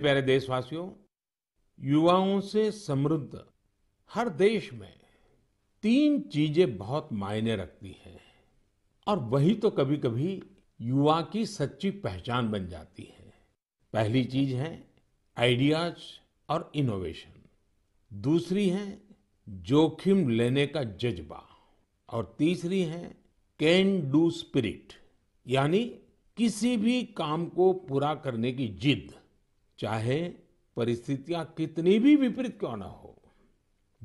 प्यारे देशवासियों युवाओं से समृद्ध हर देश में तीन चीजें बहुत मायने रखती हैं और वही तो कभी कभी युवा की सच्ची पहचान बन जाती है पहली चीज है आइडियाज और इनोवेशन दूसरी है जोखिम लेने का जज्बा और तीसरी है कैन डू स्पिरिट यानी किसी भी काम को पूरा करने की जिद चाहे परिस्थितियां कितनी भी विपरीत क्यों ना हो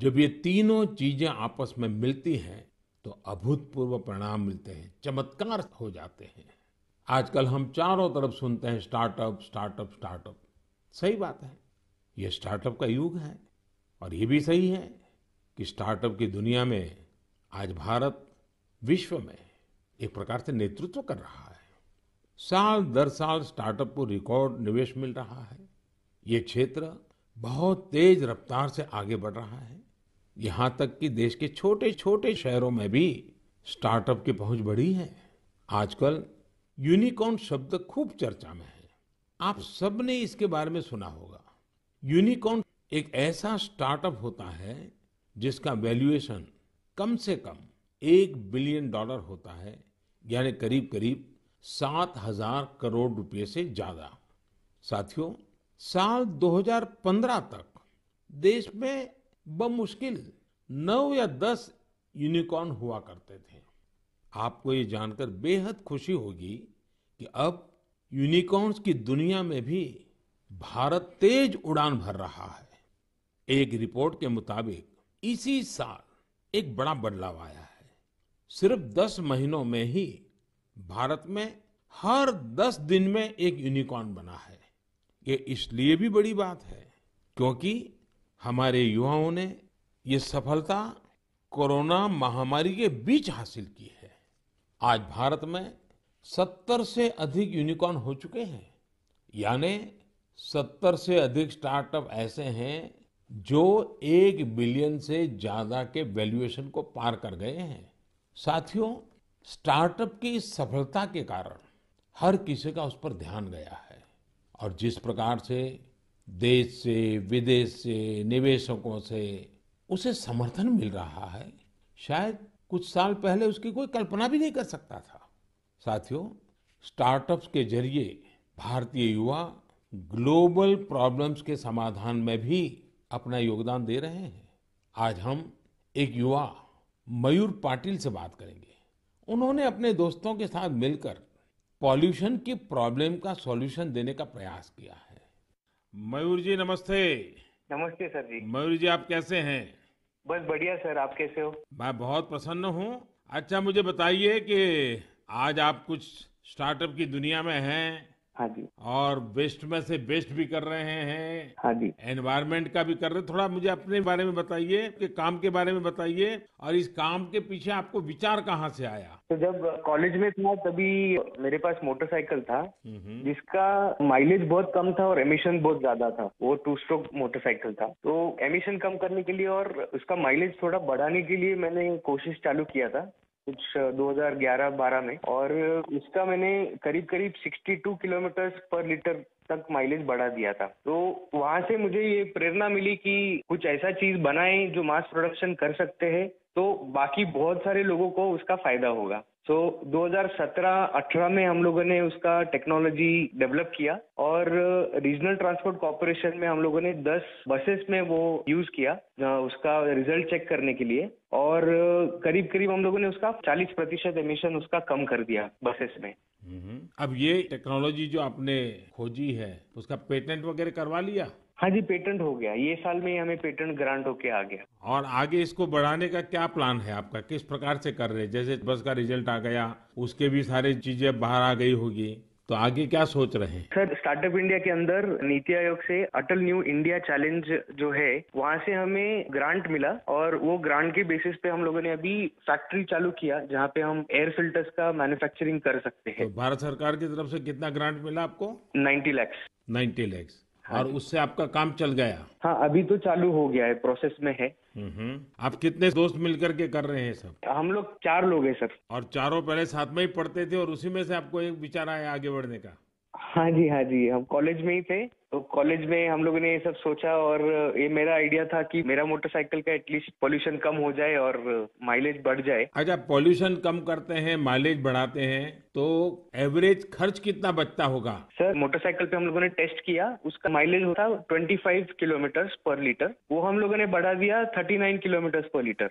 जब ये तीनों चीजें आपस में मिलती हैं तो अभूतपूर्व परिणाम मिलते हैं चमत्कार हो जाते हैं आजकल हम चारों तरफ सुनते हैं स्टार्टअप स्टार्टअप स्टार्टअप सही बात है ये स्टार्टअप का युग है और ये भी सही है कि स्टार्टअप की दुनिया में आज भारत विश्व में एक प्रकार से नेतृत्व कर रहा है साल दर साल स्टार्टअप को रिकॉर्ड निवेश मिल रहा है ये क्षेत्र बहुत तेज रफ्तार से आगे बढ़ रहा है यहाँ तक कि देश के छोटे छोटे शहरों में भी स्टार्टअप की पहुंच बढ़ी है आजकल यूनिकॉर्न शब्द खूब चर्चा में है आप सबने इसके बारे में सुना होगा यूनिकॉर्न एक ऐसा स्टार्टअप होता है जिसका वैल्यूएशन कम से कम एक बिलियन डॉलर होता है यानी करीब करीब सात हजार करोड़ रुपए से ज्यादा साथियों साल 2015 तक देश में बमुश्किल नौ या दस यूनिकॉर्न हुआ करते थे आपको ये जानकर बेहद खुशी होगी कि अब यूनिकॉर्न्स की दुनिया में भी भारत तेज उड़ान भर रहा है एक रिपोर्ट के मुताबिक इसी साल एक बड़ा बदलाव आया है सिर्फ 10 महीनों में ही भारत में हर 10 दिन में एक यूनिकॉर्न बना है ये इसलिए भी बड़ी बात है क्योंकि हमारे युवाओं ने ये सफलता कोरोना महामारी के बीच हासिल की है आज भारत में सत्तर से अधिक यूनिकॉर्न हो चुके हैं यानी सत्तर से अधिक स्टार्टअप ऐसे हैं जो एक बिलियन से ज्यादा के वैल्यूएशन को पार कर गए हैं साथियों स्टार्टअप की सफलता के कारण हर किसी का उस पर ध्यान गया है और जिस प्रकार से देश से विदेश से निवेशकों से उसे समर्थन मिल रहा है शायद कुछ साल पहले उसकी कोई कल्पना भी नहीं कर सकता था साथियों स्टार्टअप्स के जरिए भारतीय युवा ग्लोबल प्रॉब्लम्स के समाधान में भी अपना योगदान दे रहे हैं आज हम एक युवा मयूर पाटिल से बात करेंगे उन्होंने अपने दोस्तों के साथ मिलकर पॉल्यूशन की प्रॉब्लम का सॉल्यूशन देने का प्रयास किया है मयूर जी नमस्ते नमस्ते सर जी मयूर जी आप कैसे हैं बस बढ़िया सर आप कैसे हो मैं बहुत प्रसन्न हूँ अच्छा मुझे बताइए कि आज आप कुछ स्टार्टअप की दुनिया में हैं हाँ जी और बेस्ट में से बेस्ट भी कर रहे हैं हाँ जी एनवायरमेंट का भी कर रहे हैं थोड़ा मुझे अपने बारे में बताइए के काम के बारे में बताइए और इस काम के पीछे आपको विचार कहाँ से आया तो जब कॉलेज में था तभी मेरे पास मोटरसाइकिल था हम्म। जिसका माइलेज बहुत कम था और एमिशन बहुत ज्यादा था वो टू स्ट्रोक मोटरसाइकिल था तो एमिशन कम करने के लिए और उसका माइलेज थोड़ा बढ़ाने के लिए मैंने कोशिश चालू किया था कुछ 2011-12 में और उसका मैंने करीब करीब 62 किलोमीटर पर लीटर तक माइलेज बढ़ा दिया था तो वहां से मुझे ये प्रेरणा मिली कि कुछ ऐसा चीज बनाएं जो मास प्रोडक्शन कर सकते हैं तो बाकी बहुत सारे लोगों को उसका फायदा होगा तो 2017-18 में हम लोगों ने उसका टेक्नोलॉजी डेवलप किया और रीजनल ट्रांसपोर्ट कॉरपोरेशन में हम लोगों ने 10 बसेस में वो यूज किया उसका रिजल्ट चेक करने के लिए और uh, करीब करीब हम लोगों ने उसका 40 प्रतिशत एमिशन उसका कम कर दिया बसेस में हम्म, अब ये टेक्नोलॉजी जो आपने खोजी है उसका पेटेंट वगैरह करवा लिया हाँ जी पेटेंट हो गया ये साल में ही हमें पेटेंट ग्रांट होके आ गया और आगे इसको बढ़ाने का क्या प्लान है आपका किस प्रकार से कर रहे हैं जैसे बस का रिजल्ट आ गया उसके भी सारी चीजें बाहर आ गई होगी तो आगे क्या सोच रहे हैं सर स्टार्टअप इंडिया के अंदर नीति आयोग से अटल न्यू इंडिया चैलेंज जो है वहाँ से हमें ग्रांट मिला और वो ग्रांट के बेसिस पे हम लोगों ने अभी फैक्ट्री चालू किया जहाँ पे हम एयर फिल्टर्स का मैन्युफैक्चरिंग कर सकते हैं तो भारत सरकार की तरफ से कितना ग्रांट मिला आपको नाइन्टी लैक्स नाइन्टी लैक्स हाँ। और उससे आपका काम चल गया हाँ अभी तो चालू हो गया है प्रोसेस में है हम्म। आप कितने दोस्त मिलकर के कर रहे हैं सब हम लोग चार लोग हैं सर और चारों पहले साथ में ही पढ़ते थे और उसी में से आपको एक विचार आया आगे बढ़ने का हाँ जी हाँ जी हम कॉलेज में ही थे तो कॉलेज में हम लोगों ने ये सब सोचा और ये मेरा आइडिया था कि मेरा मोटरसाइकिल का एटलीस्ट पॉल्यूशन कम हो जाए और माइलेज बढ़ जाए अच्छा पॉल्यूशन कम करते हैं माइलेज बढ़ाते हैं तो एवरेज खर्च कितना बचता होगा सर मोटरसाइकिल पे हम लोगों ने टेस्ट किया उसका माइलेज होता 25 किलोमीटर पर लीटर वो हम लोगों ने बढ़ा दिया thirty nine kilometre per litre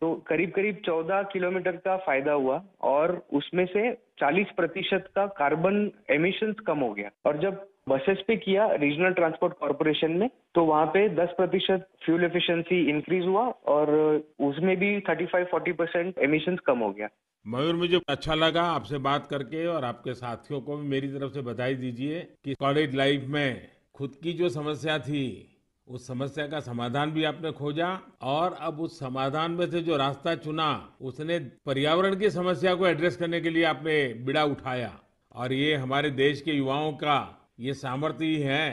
तो करीब करीब चौदह किलोमीटर का फायदा हुआ और उसमें से चालीस प्रतिशत का कार्बन एमिशन कम हो गया और जब बसेस पे किया रीजनल ट्रांसपोर्ट कॉरपोरेशन में तो वहाँ पे 10 प्रतिशत फ्यूल एफिशिएंसी इंक्रीज हुआ और उसमें भी 35-40 परसेंट एमिशन कम हो गया मयूर मुझे अच्छा लगा आपसे बात करके और आपके साथियों को भी मेरी तरफ से बधाई दीजिए कि कॉलेज लाइफ में खुद की जो समस्या थी उस समस्या का समाधान भी आपने खोजा और अब उस समाधान में से जो रास्ता चुना उसने पर्यावरण की समस्या को एड्रेस करने के लिए आपने बिड़ा उठाया और ये हमारे देश के युवाओं का ये सामर्थ्य ही है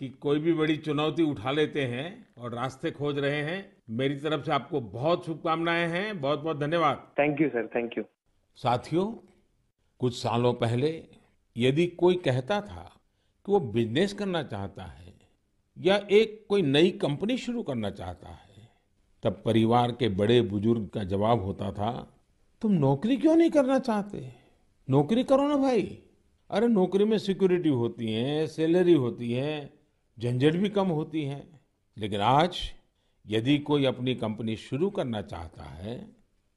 कि कोई भी बड़ी चुनौती उठा लेते हैं और रास्ते खोज रहे हैं मेरी तरफ से आपको बहुत शुभकामनाएं हैं बहुत बहुत धन्यवाद thank you sir thank you साथियों कुछ सालों पहले यदि कोई कहता था कि वो बिजनेस करना चाहता है या एक कोई नई कंपनी शुरू करना चाहता है तब परिवार के बड़े बुजुर्ग का जवाब होता था तुम नौकरी क्यों नहीं करना चाहते नौकरी करो ना भाई अरे नौकरी में सिक्योरिटी होती है सैलरी होती है झंझट भी कम होती है लेकिन आज यदि कोई अपनी कंपनी शुरू करना चाहता है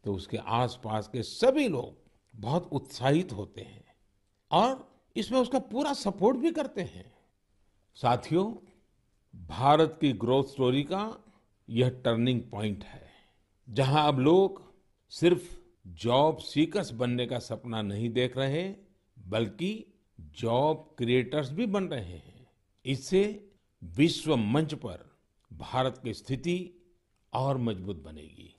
तो उसके आसपास के सभी लोग बहुत उत्साहित होते हैं और इसमें उसका पूरा सपोर्ट भी करते हैं साथियों भारत की ग्रोथ स्टोरी का यह टर्निंग पॉइंट है जहां अब लोग सिर्फ जॉब सीकर्स बनने का सपना नहीं देख रहे बल्कि जॉब क्रिएटर्स भी बन रहे हैं इससे विश्व मंच पर भारत की स्थिति और मजबूत बनेगी